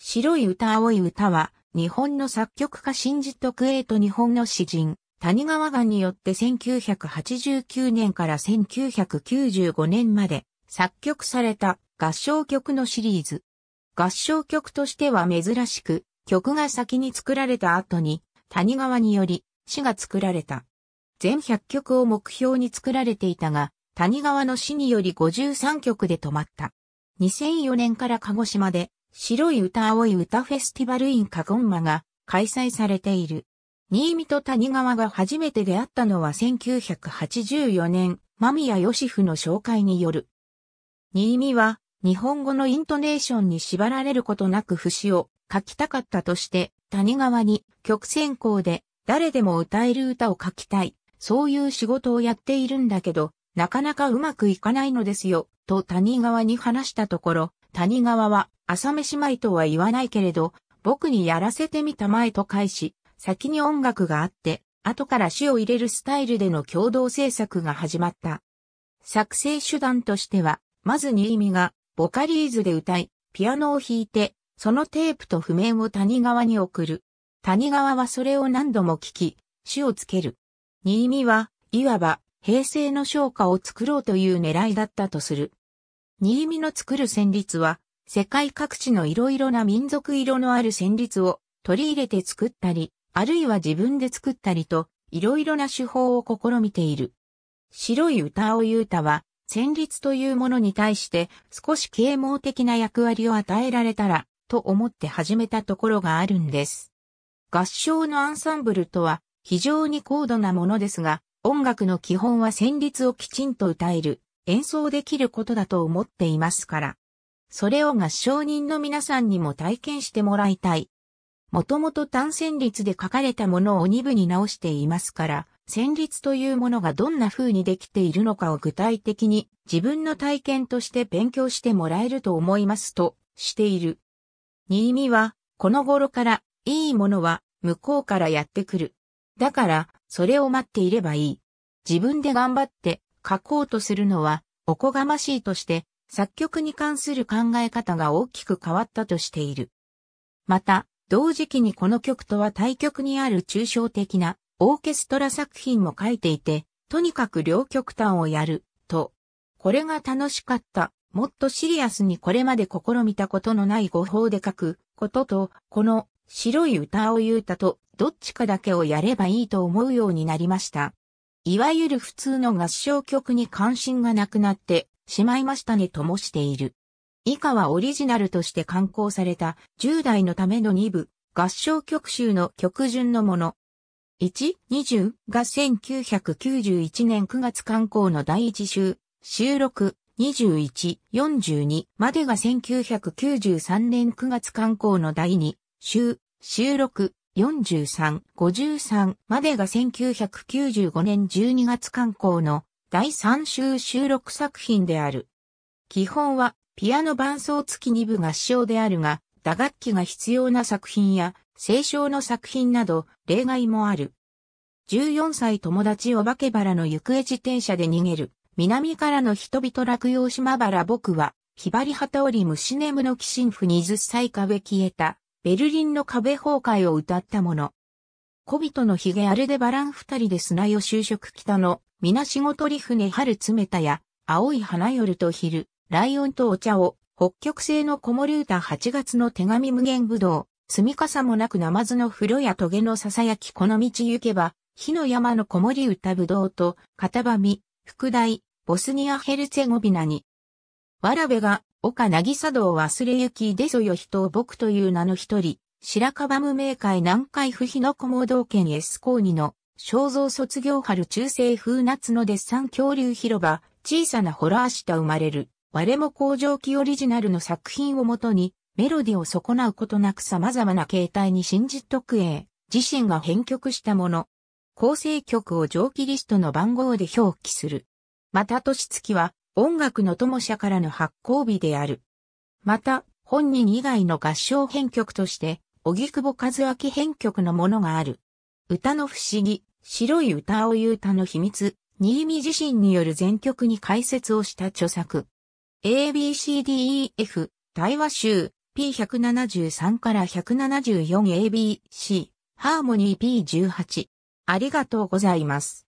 白い歌青い歌は、日本の作曲家新ジ徳イと日本の詩人、谷川岸によって1989年から1995年まで作曲された合唱曲のシリーズ。合唱曲としては珍しく、曲が先に作られた後に、谷川により詩が作られた。全100曲を目標に作られていたが、谷川の詩により53曲で止まった。2004年から鹿児島で白い歌青い歌フェスティバルインカゴンマが開催されている。新見と谷川が初めて出会ったのは1984年、間宮義夫の紹介による。新見は日本語のイントネーションに縛られることなく節を書きたかったとして谷川に曲選考で誰でも歌える歌を書きたい。そういう仕事をやっているんだけど、なかなかうまくいかないのですよ、と谷川に話したところ、谷川は、朝飯前とは言わないけれど、僕にやらせてみたまえと返し、先に音楽があって、後から詩を入れるスタイルでの共同制作が始まった。作成手段としては、まず新見が、ボカリーズで歌い、ピアノを弾いて、そのテープと譜面を谷川に送る。谷川はそれを何度も聞き、詩をつける。新見は、いわば、平成の昇華を作ろうという狙いだったとする。新見の作る旋律は、世界各地の色々な民族色のある旋律を取り入れて作ったり、あるいは自分で作ったりと、色々な手法を試みている。白い歌を言う歌は、旋律というものに対して少し啓蒙的な役割を与えられたら、と思って始めたところがあるんです。合唱のアンサンブルとは非常に高度なものですが、音楽の基本は旋律をきちんと歌える演奏できることだと思っていますから。それを合唱人の皆さんにも体験してもらいたい。もともと単旋律で書かれたものを二部に直していますから、旋律というものがどんな風にできているのかを具体的に自分の体験として勉強してもらえると思いますとしている。新見は、この頃からいいものは向こうからやってくる。だから、それを待っていればいい。自分で頑張って書こうとするのは、おこがましいとして、作曲に関する考え方が大きく変わったとしている。また、同時期にこの曲とは対極にある抽象的なオーケストラ作品も書いていて、とにかく両極端をやる、と。これが楽しかった。もっとシリアスにこれまで試みたことのない語法で書くことと、この白い歌を言うたと、どっちかだけをやればいいと思うようになりました。いわゆる普通の合唱曲に関心がなくなってしまいましたねともしている。以下はオリジナルとして刊行された10代のための2部合唱曲集の曲順のもの。1、20が1991年9月刊行の第1週、収録、21、42までが1993年9月刊行の第2週、収録、43、53までが1995年12月刊行の第3週収録作品である。基本はピアノ伴奏付き2部合唱であるが、打楽器が必要な作品や、清少の作品など例外もある。14歳友達お化け腹の行方自転車で逃げる。南からの人々落葉島原僕は、ひばり旗織虫ネムの寄進譜1 0歳壁消えた。ベルリンの壁崩壊を歌ったもの。小人のヒゲアルデバラン二人で砂よ就職北の、みなしごとり船春詰めたや、青い花夜と昼、ライオンとお茶を、北極星の子守歌8月の手紙無限ぶどう、積みさもなくナマズの風呂や棘のささやきこの道行けば、火の山の子守歌ぶどうと、片ばみ、副題、ボスニアヘルツェゴビナに。わらべが岡渚道忘れ行きでそよ人を僕という名の一人、白樺無名会南海府日の小盲道県 S 高2の肖像卒業春中世風夏のデッサン恐竜広場、小さなホラー下生まれる、我も工場機オリジナルの作品をもとに、メロディを損なうことなく様々な形態に真実特営、自身が編曲したもの。構成曲を上記リストの番号で表記する。また年月は、音楽の友社からの発行日である。また、本人以外の合唱編曲として、荻窪和明編曲のものがある。歌の不思議、白い歌を言う歌の秘密、新見自身による全曲に解説をした著作。ABCDEF、大和集、P173 から 174ABC、ハーモニー P18。ありがとうございます。